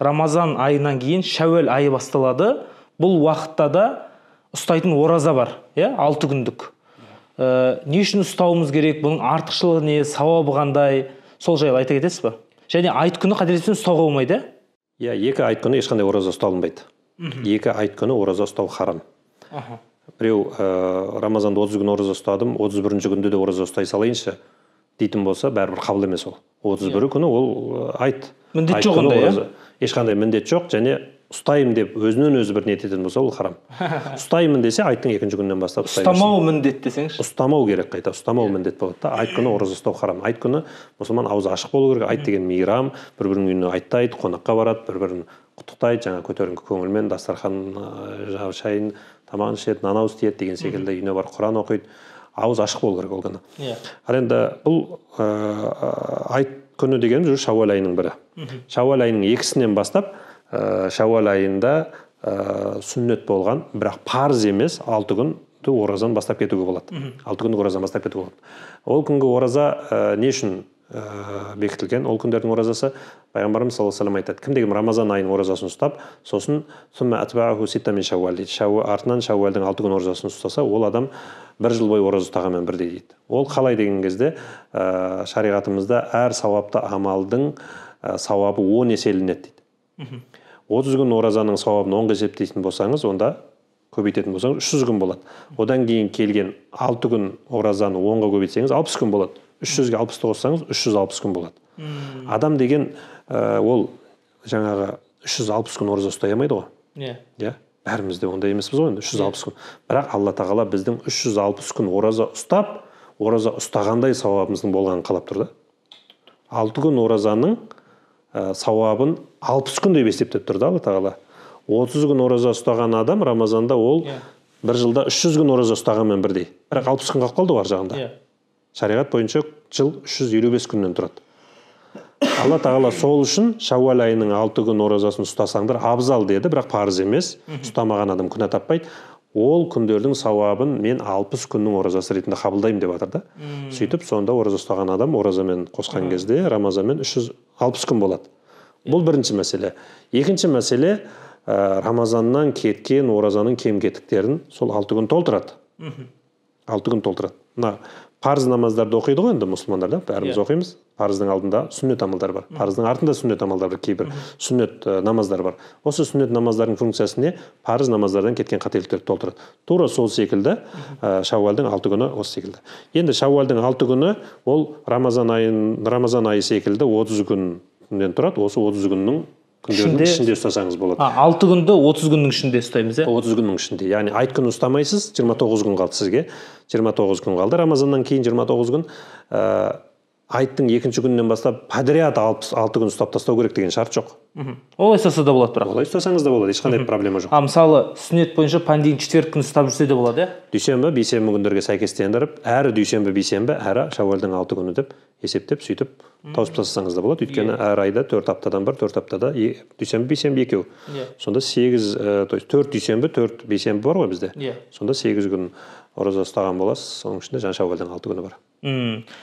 рамазан айынан кейін шәуел айы басталады бұл уақытта да ұстайтын ораза бар иә алты күндік ә, не үшін ұстауымыз керек бұның артықшылығы не сауабы қандай сол жайлы айта кетесіз ба және айт күні қателеспесем ұстауға болмайды иә иә екі айт күні ешқандай ораза ұсталынбайды екі айт күні ораза ұстау харам біреу ә, рамазанда отыз күн ораза ұстадым отыз бірінші күнде де ораза ұстай салайыншы дейтін болса бәрібір қабыл емес ол иә. отыз бірі күні ол ә, айт міндет жоқ ондай иә ешқандай міндет жоқ және ұстаймын деп өзінен өзі бір ететін болса ол харам ұстаймын десе айттың екінші күнінен бастап ұстамау міндет десеңізші ұстамау керек қайта ұстамау иә. міндет болады да айт күні ораза ұстау харам айт күні мұсылман ауызы ашық болу керек айт деген мейрам бір бірінің үйіне айттайды қонаққа барады бір бірін құттықтайды жаңағы көтеріңкі көңілмен дастархан шайын тамағын ішеді нан ауыз тиеді деген секілді үйіне барып құран оқиды ауыз ашық болу керек ол күні иә ал енді бұл э, э, айт күні деген уже шауал айының бірі шауал айының екісінен бастап ә, шауал айында сүннет болған бірақ парыз емес алты күн оразаны бастап кетуге болады алты күндік оразадан бастап кетуге болады ол күнгі ораза ә, не үшін ә, э, бекітілген ол күндердің оразасы пайғамбарымыз саллаллаху алейхи айтады кім рамазан айының оразасын ұстап сосын артынан шауалдың алты күн оразасын ұстаса ол адам бір жыл бойы ораза ұстағанмен бірдей дейді ол қалай деген кезде ә, шариғатымызда әр сауапты амалдың ә, сауабы он еселенеді дейді отыз күн оразаның сауабын онға есептейтін болсаңыз онда көбейтетін болсаңыз үш жүз күн болады одан кейін келген алты күн оразаны онға көбейтсеңіз алпыс күн болады үш жүзге алпысты қоссаңыз үш жүз алпыс күн болады hmm. адам деген ә, ол жаңағы үш жүз алпыс күн ораза ұстай алмайды ғой иә yeah. иә yeah? бәріміз ондай емеспіз ғой енді үш жүз алпыс иә. күн бірақ алла тағала біздің үш жүз алпыс күн ораза ұстап ораза ұстағандай сауабымыздың болғанын қалап тұр да алты күн оразаның ә, сауабын алпыс күн деп есептеп тұр да алла тағала отыз күн ораза ұстаған адам рамазанда ол yeah. Иә. бір жылда үш жүз күн ораза ұстағанмен бірдей бірақ алпыс күн қалып қалды ғой ар жағында yeah. Иә шариғат бойынша жыл 355 күннен тұрады алла тағала сол үшін шауал айының алты күн оразасын ұстасаңдар абзал деді бірақ парыз емес ұстамаған адам күнә таппайды ол күндердің сауабын мен алпыс күннің оразасы ретінде қабылдаймын деп жатыр да сөйтіп сонда ораза ұстаған адам оразамен қосқан кезде рамазанмен үш жүз алпыс күн болады иә. бұл бірінші мәселе екінші мәселе ә, рамазаннан кеткен оразаның кем кетіктерін сол алты күн толтырады алты күн толтырады мына парыз намаздарды оқиды ғой енді мұсылмандар да бәріміз yeah. Иә. оқимыз парыздың алдында сүннет амалдар бар парыздың артында сүннет амалдар бар кейбір сүннет намаздар бар осы сүннет намаздардың функциясы не парыз намаздардан кеткен қателіктерді толтырады тура сол секілді ә, шауалдың алты күні осы секілді енді шауалдың алты күні ол рамазан айын рамазан айы секілді отыз күннен тұрады осы отыз күннің күндердің ішінде ұстасаңыз болады алты күнді отыз күннің ішінде ұстаймыз иә отыз күннің ішінде яғни айт күні ұстамайсыз жиырма тоғыз күн қалды сізге жиырма тоғыз күн қалды рамазаннан кейін жиырма тоғыз күн ыыы айттың екінші күнінен бастап подряд алпыс алты күн ұстап тастау керек деген шарт жоқ олай ұстаса да болады бірақ олай ұстасаңыз да болады ешқандай проблема жоқ а мысалы сүннет бойынша понедельник четверг күні ұстап жүрсе де болады иә дүйсенбі бейсенбі күндерге сәйкестендіріп әрі дүйсенбі бейсенбі әрі шәуәлдің алты күні деп есептеп сөйтіп тауысып тастасаңыз да болады өйткені әр айда төрт аптадан бар төрт аптада дүйсенбі бейсенбі екеу иә сонда сегіз э, то есть төрт дүйсенбі төрт бейсенбі бар ғой бізде иә сонда сегіз күн ораза ұстаған боласыз соның ішінде жаңа шәуәлдің алты күні бар мм